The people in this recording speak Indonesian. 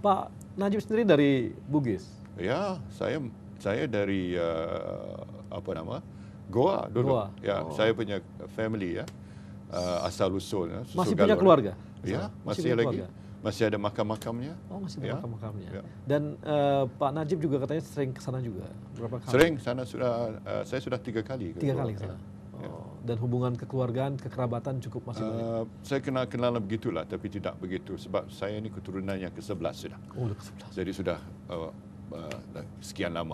Pak Najib sendiri dari Bugis. Ya, saya saya dari uh, apa nama? Goa dulu. Goa. Ya, oh. saya punya family ya. Uh, asal usul ya, Masih punya keluarga? Ya, masih, masih lagi. Keluarga. Masih ada makam-makamnya. Oh, masih ada ya. makam-makamnya. Ya. Dan uh, Pak Najib juga katanya sering ke sana juga. Berapa kali? Sering, sana sudah uh, saya sudah tiga kali. Tiga kali ke ya. sana. Ya. dan hubungan kekeluargaan, kekerabatan cukup masih banyak? Uh, saya kenal kenalan begitulah tapi tidak begitu sebab saya ini keturunan yang ke-11 sudah. Oh, ke Jadi sudah uh, uh, sekian lama.